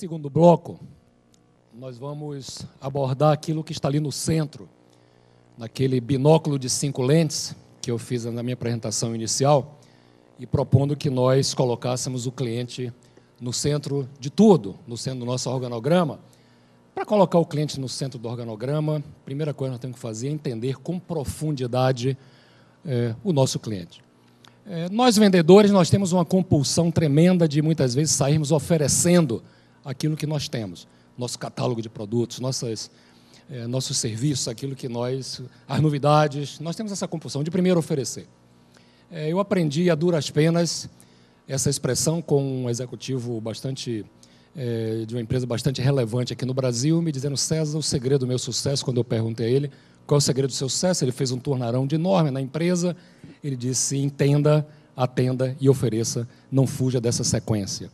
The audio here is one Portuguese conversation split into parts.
segundo bloco, nós vamos abordar aquilo que está ali no centro, naquele binóculo de cinco lentes que eu fiz na minha apresentação inicial, e propondo que nós colocássemos o cliente no centro de tudo, no centro do nosso organograma. Para colocar o cliente no centro do organograma, a primeira coisa que nós temos que fazer é entender com profundidade é, o nosso cliente. É, nós vendedores, nós temos uma compulsão tremenda de muitas vezes sairmos oferecendo aquilo que nós temos, nosso catálogo de produtos, nossas, é, nossos serviços, aquilo que nós, as novidades, nós temos essa compulsão de primeiro oferecer. É, eu aprendi a duras penas essa expressão com um executivo bastante é, de uma empresa bastante relevante aqui no Brasil, me dizendo César, o segredo do meu sucesso, quando eu perguntei a ele qual é o segredo do seu sucesso, ele fez um tornarão de enorme na empresa, ele disse entenda, atenda e ofereça, não fuja dessa sequência.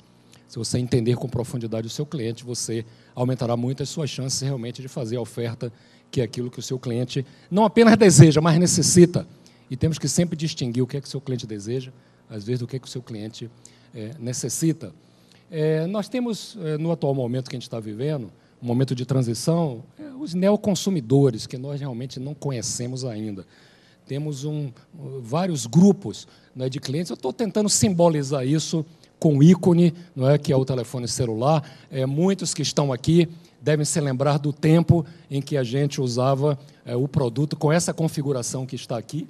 Se você entender com profundidade o seu cliente, você aumentará muito as suas chances realmente de fazer a oferta que é aquilo que o seu cliente não apenas deseja, mas necessita. E temos que sempre distinguir o que é que o seu cliente deseja, às vezes, do que é que o seu cliente é, necessita. É, nós temos, é, no atual momento que a gente está vivendo, um momento de transição, é, os neoconsumidores, que nós realmente não conhecemos ainda. Temos um, vários grupos né, de clientes. Eu estou tentando simbolizar isso com ícone, não é, que é o telefone celular. É, muitos que estão aqui devem se lembrar do tempo em que a gente usava é, o produto com essa configuração que está aqui.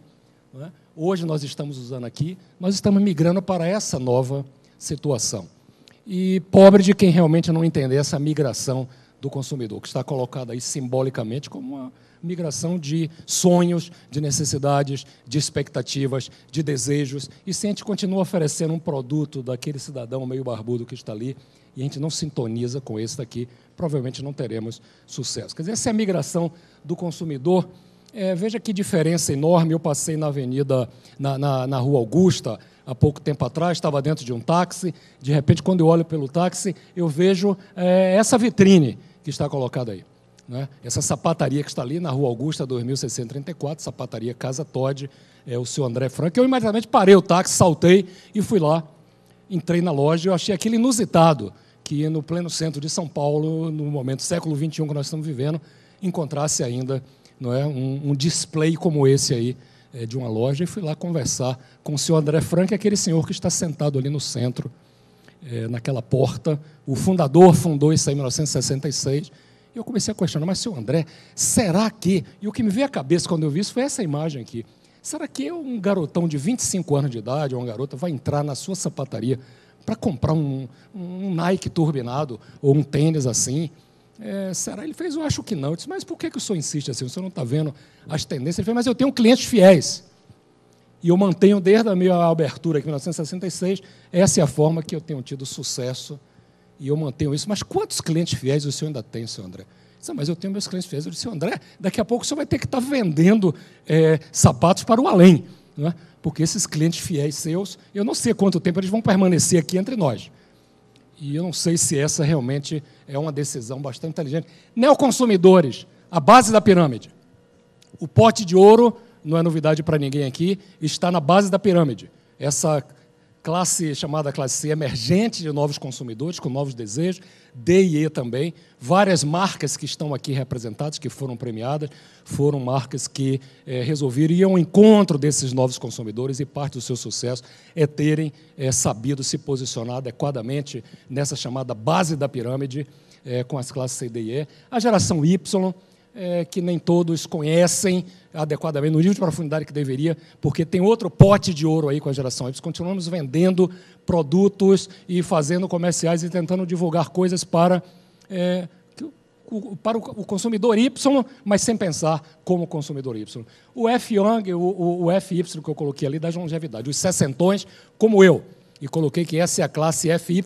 É? Hoje nós estamos usando aqui, nós estamos migrando para essa nova situação. E pobre de quem realmente não entender essa migração do consumidor, que está colocada aí simbolicamente como uma migração de sonhos, de necessidades, de expectativas, de desejos. E se a gente continua oferecendo um produto daquele cidadão meio barbudo que está ali e a gente não sintoniza com esse daqui, provavelmente não teremos sucesso. Quer dizer, essa é a migração do consumidor. É, veja que diferença enorme. Eu passei na avenida, na, na, na Rua Augusta, há pouco tempo atrás, estava dentro de um táxi. De repente, quando eu olho pelo táxi, eu vejo é, essa vitrine que está colocado aí. Né? Essa sapataria que está ali na Rua Augusta, 2634, sapataria Casa Todd, é o seu André Franco. Eu imediatamente parei o táxi, saltei e fui lá. Entrei na loja e eu achei aquilo inusitado que no pleno centro de São Paulo, no momento século XXI que nós estamos vivendo, encontrasse ainda não é, um, um display como esse aí é, de uma loja. E fui lá conversar com o senhor André Franco, aquele senhor que está sentado ali no centro é, naquela porta. O fundador fundou isso em 1966. E eu comecei a questionar, mas, seu André, será que... E o que me veio à cabeça quando eu vi isso foi essa imagem aqui. Será que um garotão de 25 anos de idade, ou uma garota, vai entrar na sua sapataria para comprar um, um, Nike turbinado ou um tênis assim? É, será? Ele fez, eu acho que não. Eu disse, mas por que, que o senhor insiste assim? O senhor não está vendo as tendências? Ele fez, mas eu tenho clientes fiéis. E eu mantenho desde a minha abertura aqui em 1966, essa é a forma que eu tenho tido sucesso e eu mantenho isso. Mas quantos clientes fiéis o senhor ainda tem, senhor André? Disse, ah, mas eu tenho meus clientes fiéis. Eu disse, André, daqui a pouco o senhor vai ter que estar tá vendendo é, sapatos para o além. Não é? Porque esses clientes fiéis seus, eu não sei quanto tempo eles vão permanecer aqui entre nós. E eu não sei se essa realmente é uma decisão bastante inteligente. Neoconsumidores, a base da pirâmide. O pote de ouro não é novidade para ninguém aqui, está na base da pirâmide. Essa classe chamada classe C emergente de novos consumidores, com novos desejos, D e E também. Várias marcas que estão aqui representadas, que foram premiadas, foram marcas que é, resolveram ir ao encontro desses novos consumidores e parte do seu sucesso é terem é, sabido se posicionar adequadamente nessa chamada base da pirâmide é, com as classes C, D e E. A geração Y é, que nem todos conhecem adequadamente, no nível de profundidade que deveria, porque tem outro pote de ouro aí com a geração Y. Continuamos vendendo produtos e fazendo comerciais e tentando divulgar coisas para. É, para o consumidor Y, mas sem pensar como consumidor Y. O F Young, o, o, FY que eu coloquei ali, da longevidade. Os sessentões, como eu, e coloquei que essa é a classe FY,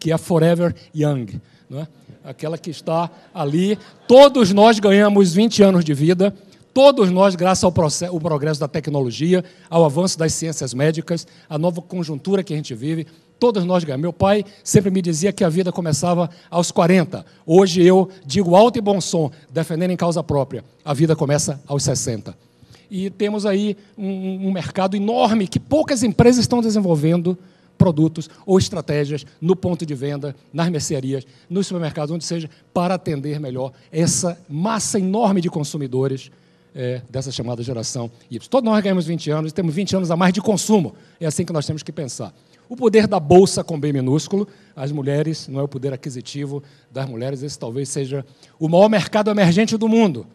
que é Forever Young. Né? aquela que está ali. Todos nós ganhamos 20 anos de vida, todos nós, graças ao processo, o progresso da tecnologia, ao avanço das ciências médicas, à nova conjuntura que a gente vive, todos nós ganhamos. Meu pai sempre me dizia que a vida começava aos 40. Hoje eu digo alto e bom som, defendendo em causa própria, a vida começa aos 60. E temos aí um, um mercado enorme que poucas empresas estão desenvolvendo produtos ou estratégias no ponto de venda, nas mercearias, nos supermercados, onde seja, para atender melhor essa massa enorme de consumidores é, dessa chamada geração Y. Todos nós ganhamos 20 anos e temos 20 anos a mais de consumo. É assim que nós temos que pensar. O poder da bolsa com B minúsculo, as mulheres, não é o poder aquisitivo das mulheres, esse talvez seja o maior mercado emergente do mundo.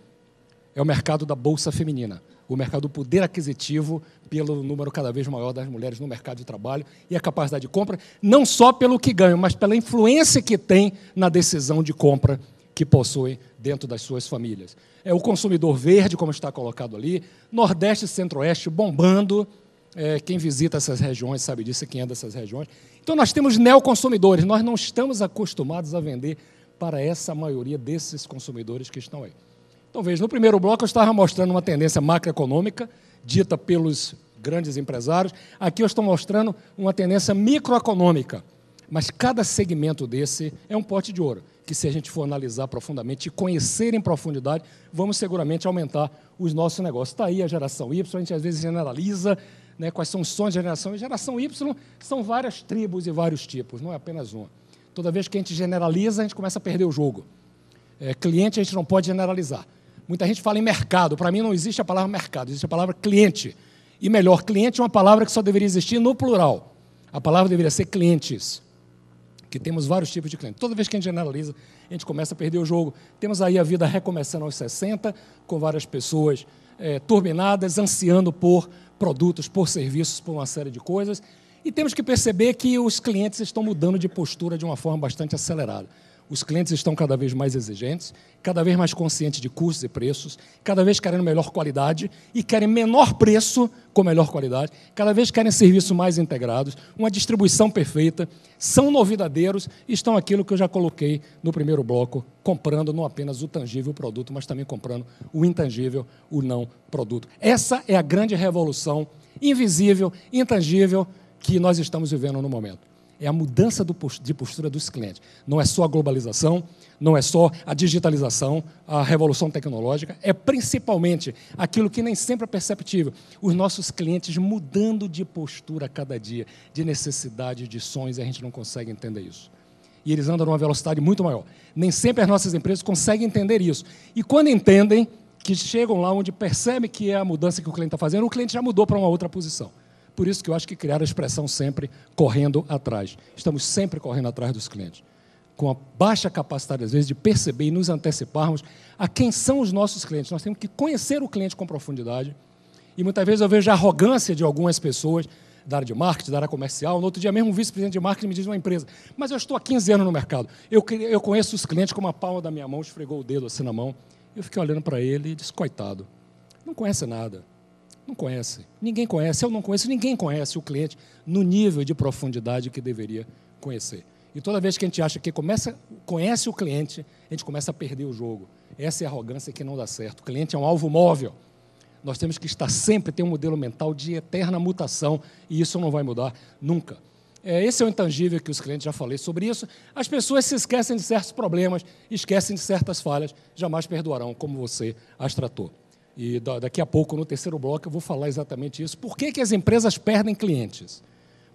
É o mercado da bolsa feminina o mercado do poder aquisitivo pelo número cada vez maior das mulheres no mercado de trabalho e a capacidade de compra, não só pelo que ganham, mas pela influência que tem na decisão de compra que possuem dentro das suas famílias. É o consumidor verde, como está colocado ali, Nordeste e Centro-Oeste bombando. É, quem visita essas regiões sabe disso, quem é dessas regiões. Então, nós temos neoconsumidores, nós não estamos acostumados a vender para essa maioria desses consumidores que estão aí. Então, veja, no primeiro bloco eu estava mostrando uma tendência macroeconômica, dita pelos grandes empresários. Aqui eu estou mostrando uma tendência microeconômica. Mas cada segmento desse é um pote de ouro, que se a gente for analisar profundamente e conhecer em profundidade, vamos seguramente aumentar os nossos negócios. Está aí a geração Y, a gente às vezes generaliza né, quais são os sonhos de geração. E geração Y são várias tribos e vários tipos, não é apenas uma. Toda vez que a gente generaliza, a gente começa a perder o jogo. É, cliente a gente não pode generalizar Muita gente fala em mercado. Para mim não existe a palavra mercado, existe a palavra cliente. E melhor, cliente é uma palavra que só deveria existir no plural. A palavra deveria ser clientes. Que temos vários tipos de clientes. Toda vez que a gente generaliza, a gente começa a perder o jogo. Temos aí a vida recomeçando aos 60, com várias pessoas é, turbinadas, ansiando por produtos, por serviços, por uma série de coisas. E temos que perceber que os clientes estão mudando de postura de uma forma bastante acelerada. Os clientes estão cada vez mais exigentes, cada vez mais conscientes de custos e preços, cada vez querendo melhor qualidade e querem menor preço com melhor qualidade, cada vez querem serviços mais integrados, uma distribuição perfeita, são novidadeiros e estão aquilo que eu já coloquei no primeiro bloco, comprando não apenas o tangível produto, mas também comprando o intangível, o não produto. Essa é a grande revolução invisível, intangível que nós estamos vivendo no momento é a mudança de postura dos clientes. Não é só a globalização, não é só a digitalização, a revolução tecnológica, é principalmente aquilo que nem sempre é perceptível: os nossos clientes mudando de postura a cada dia, de necessidade, de sonhos, e a gente não consegue entender isso. E eles andam numa velocidade muito maior. Nem sempre as nossas empresas conseguem entender isso. E quando entendem, que chegam lá onde percebem que é a mudança que o cliente está fazendo, o cliente já mudou para uma outra posição. Por isso que eu acho que criar a expressão sempre correndo atrás. Estamos sempre correndo atrás dos clientes. Com a baixa capacidade, às vezes, de perceber e nos anteciparmos a quem são os nossos clientes. Nós temos que conhecer o cliente com profundidade. E muitas vezes eu vejo a arrogância de algumas pessoas da área de marketing, da área comercial. No outro dia mesmo, um vice-presidente de marketing me diz uma empresa, mas eu estou há 15 anos no mercado. Eu, eu conheço os clientes com uma palma da minha mão, esfregou o dedo assim na mão. Eu fiquei olhando para ele e disse, coitado, não conhece nada. Não conhece. Ninguém conhece. Eu não conheço. Ninguém conhece o cliente no nível de profundidade que deveria conhecer. E toda vez que a gente acha que começa, conhece o cliente, a gente começa a perder o jogo. Essa é a arrogância que não dá certo. O cliente é um alvo móvel. Nós temos que estar sempre, ter um modelo mental de eterna mutação, e isso não vai mudar nunca. É, esse é o intangível que os clientes já falei sobre isso. As pessoas se esquecem de certos problemas, esquecem de certas falhas, jamais perdoarão como você as tratou. E daqui a pouco, no terceiro bloco, eu vou falar exatamente isso. Por que, que as empresas perdem clientes?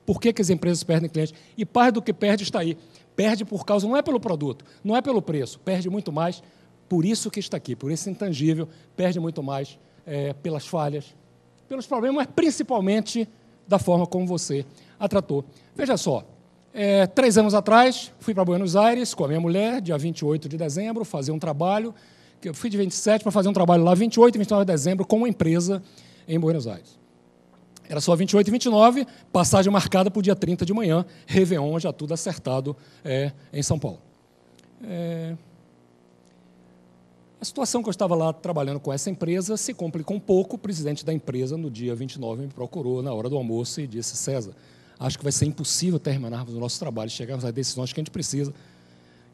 Por que, que as empresas perdem clientes? E parte do que perde está aí. Perde por causa, não é pelo produto, não é pelo preço, perde muito mais por isso que está aqui, por esse intangível, perde muito mais é, pelas falhas, pelos problemas, mas principalmente da forma como você a tratou. Veja só, é, três anos atrás, fui para Buenos Aires com a minha mulher, dia 28 de dezembro, fazer um trabalho que eu fui de 27 para fazer um trabalho lá, 28 e 29 de dezembro, com uma empresa em Buenos Aires. Era só 28 e 29, passagem marcada para o dia 30 de manhã, Réveillon, já tudo acertado é, em São Paulo. É... A situação que eu estava lá trabalhando com essa empresa se complicou um pouco. O presidente da empresa, no dia 29, me procurou na hora do almoço e disse: César, acho que vai ser impossível terminarmos o nosso trabalho, chegarmos às decisões que a gente precisa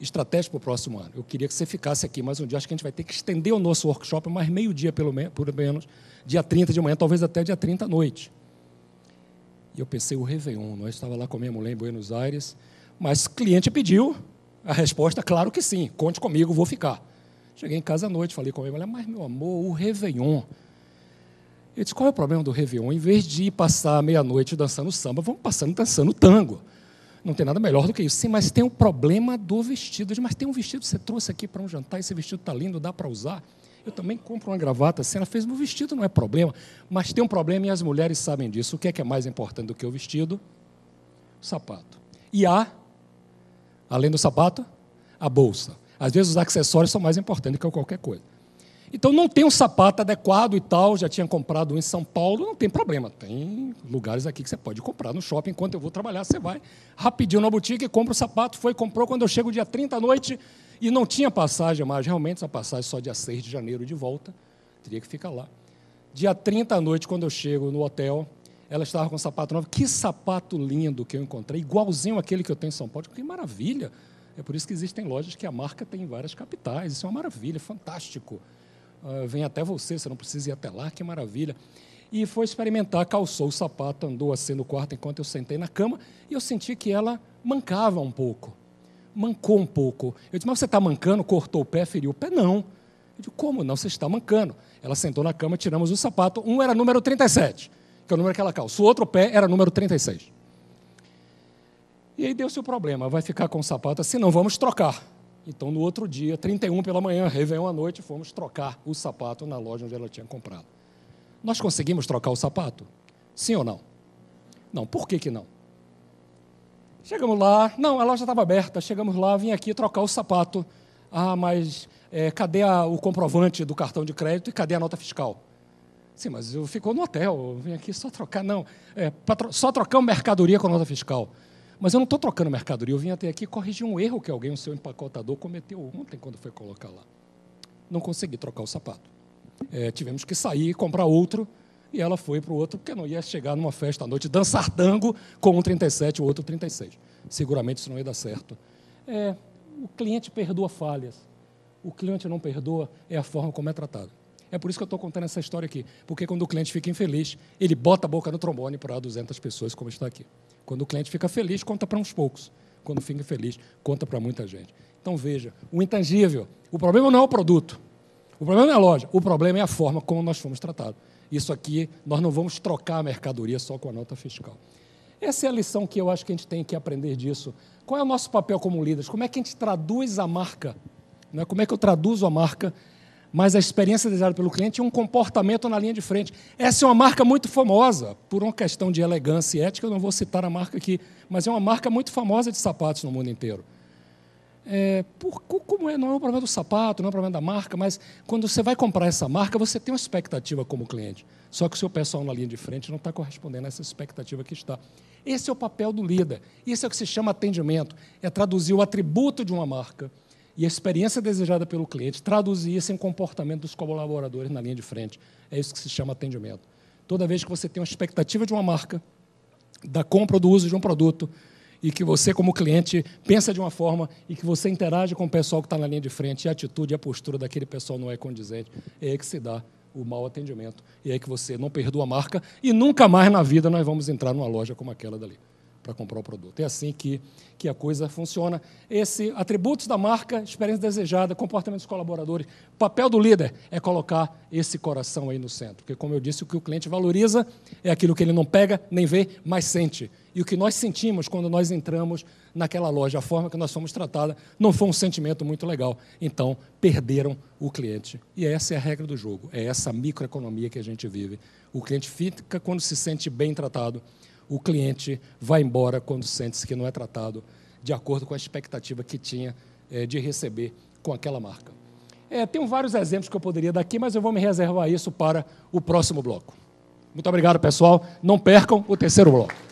estratégia para o próximo ano. Eu queria que você ficasse aqui mais um dia. Acho que a gente vai ter que estender o nosso workshop mais meio-dia, pelo, menos, dia 30 de manhã, talvez até dia 30 à noite. E eu pensei, o Réveillon, nós é? estava lá com a minha mulher em Buenos Aires, mas o cliente pediu a resposta, claro que sim, conte comigo, vou ficar. Cheguei em casa à noite, falei com a minha mulher, mas meu amor, o Réveillon. Eu disse, qual é o problema do Réveillon? Em vez de ir passar meia-noite dançando samba, vamos passando dançando tango. Não tem nada melhor do que isso. Sim, mas tem o um problema do vestido. Mas tem um vestido que você trouxe aqui para um jantar, esse vestido está lindo, dá para usar. Eu também compro uma gravata assim, ela fez, meu vestido não é problema, mas tem um problema e as mulheres sabem disso. O que é que é mais importante do que o vestido? O sapato. E há, além do sapato, a bolsa. Às vezes os acessórios são mais importantes do que qualquer coisa. Então não tem um sapato adequado e tal, já tinha comprado um em São Paulo, não tem problema. Tem lugares aqui que você pode comprar no shopping, enquanto eu vou trabalhar, você vai rapidinho na boutique, compra o sapato, foi, comprou, quando eu chego dia 30 à noite e não tinha passagem mais, realmente essa passagem só dia 6 de janeiro de volta, teria que ficar lá. Dia 30 à noite, quando eu chego no hotel, ela estava com um sapato novo. Que sapato lindo que eu encontrei, igualzinho aquele que eu tenho em São Paulo. Que maravilha! É por isso que existem lojas que a marca tem em várias capitais. Isso é uma maravilha, fantástico. Ah, vem até você, você não precisa ir até lá, que maravilha. E foi experimentar, calçou o sapato, andou assim no quarto enquanto eu sentei na cama e eu senti que ela mancava um pouco. Mancou um pouco. Eu disse, mas você está mancando? Cortou o pé, feriu o pé? Não. Eu disse, como não? Você está mancando. Ela sentou na cama, tiramos o sapato. Um era número 37, que é o número que ela calça. O outro pé era número 36. E aí deu-se o problema, vai ficar com o sapato assim, não vamos trocar. Então, no outro dia, 31 pela manhã, Réveillon à noite, fomos trocar o sapato na loja onde ela tinha comprado. Nós conseguimos trocar o sapato? Sim ou não? Não, por que, que não? Chegamos lá, não, a loja estava aberta. Chegamos lá, vim aqui trocar o sapato. Ah, mas é, cadê a, o comprovante do cartão de crédito e cadê a nota fiscal? Sim, mas eu ficou no hotel, eu vim aqui só trocar. Não, é, tro só trocamos mercadoria com a nota fiscal. Mas eu não estou trocando mercadoria, eu vim até aqui corrigir um erro que alguém, o seu empacotador, cometeu ontem quando foi colocar lá. Não consegui trocar o sapato. É, tivemos que sair e comprar outro, e ela foi para o outro, porque não ia chegar numa festa à noite, dançar tango com um 37 o outro 36. Seguramente isso não ia dar certo. É, o cliente perdoa falhas. O cliente não perdoa é a forma como é tratado. É por isso que eu estou contando essa história aqui. Porque quando o cliente fica infeliz, ele bota a boca no trombone para 200 pessoas, como está aqui. Quando o cliente fica feliz, conta para uns poucos. Quando fica feliz, conta para muita gente. Então veja, o intangível, o problema não é o produto, o problema não é a loja, o problema é a forma como nós fomos tratados. Isso aqui, nós não vamos trocar a mercadoria só com a nota fiscal. Essa é a lição que eu acho que a gente tem que aprender disso. Qual é o nosso papel como líderes? Como é que a gente traduz a marca? Né? Como é que eu traduzo a marca mas a experiência desejada pelo cliente é um comportamento na linha de frente. Essa é uma marca muito famosa, por uma questão de elegância e ética, eu não vou citar a marca aqui, mas é uma marca muito famosa de sapatos no mundo inteiro. É, por, como é, não é um problema do sapato, não é um problema da marca, mas quando você vai comprar essa marca, você tem uma expectativa como cliente. Só que o seu pessoal na linha de frente não está correspondendo a essa expectativa que está. Esse é o papel do líder. Isso é o que se chama atendimento. É traduzir o atributo de uma marca e a experiência desejada pelo cliente, traduzir isso em comportamento dos colaboradores na linha de frente. É isso que se chama atendimento. Toda vez que você tem uma expectativa de uma marca, da compra ou do uso de um produto, e que você, como cliente, pensa de uma forma e que você interage com o pessoal que está na linha de frente, e a atitude e a postura daquele pessoal não é condizente, é aí que se dá o mau atendimento. E é aí que você não perdoa a marca e nunca mais na vida nós vamos entrar numa loja como aquela dali para comprar o produto. É assim que, que a coisa funciona. Esse atributos da marca, experiência desejada, comportamento dos colaboradores, papel do líder é colocar esse coração aí no centro. Porque, como eu disse, o que o cliente valoriza é aquilo que ele não pega, nem vê, mas sente. E o que nós sentimos quando nós entramos naquela loja, a forma que nós fomos tratada, não foi um sentimento muito legal. Então, perderam o cliente. E essa é a regra do jogo, é essa microeconomia que a gente vive. O cliente fica quando se sente bem tratado o cliente vai embora quando sente-se que não é tratado de acordo com a expectativa que tinha é, de receber com aquela marca. É, tenho vários exemplos que eu poderia dar aqui, mas eu vou me reservar isso para o próximo bloco. Muito obrigado, pessoal. Não percam o terceiro bloco.